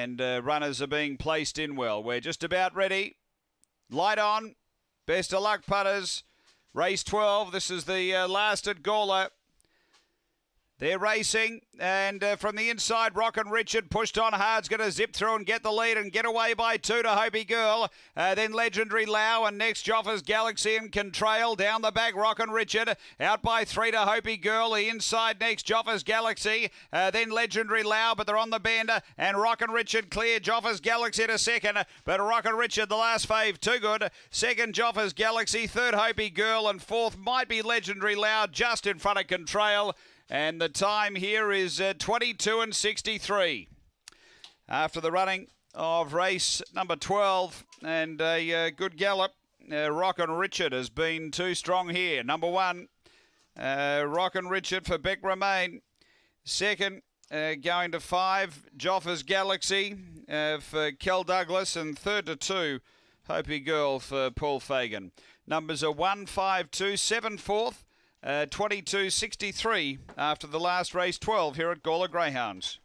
and uh, runners are being placed in well. We're just about ready. Light on. Best of luck, putters. Race 12. This is the uh, last at Gawler. They're racing, and uh, from the inside, Rock and Richard pushed on hard. going to zip through and get the lead and get away by two to Hopi Girl. Uh, then Legendary Lau, and next Joffers Galaxy and Contrail down the back. Rock and Richard out by three to Hopi Girl. The inside next Joffers Galaxy, uh, then Legendary Lau, but they're on the bend, and Rock and Richard clear. Joffers Galaxy to second, but Rock and Richard the last fave too good. Second Joffers Galaxy, third Hopi Girl, and fourth might be Legendary Lau just in front of Contrail. And the time here is uh, 22 and 63 after the running of race number 12 and a uh, good gallop. Uh, Rock and Richard has been too strong here. Number one, uh, Rock and Richard for Beck Remain. Second, uh, going to five, Joffa's Galaxy uh, for Kel Douglas. And third to two, Hopi Girl for Paul Fagan. Numbers are one, five, two, seven, fourth. Uh, 22.63 after the last race 12 here at Gawler Greyhounds.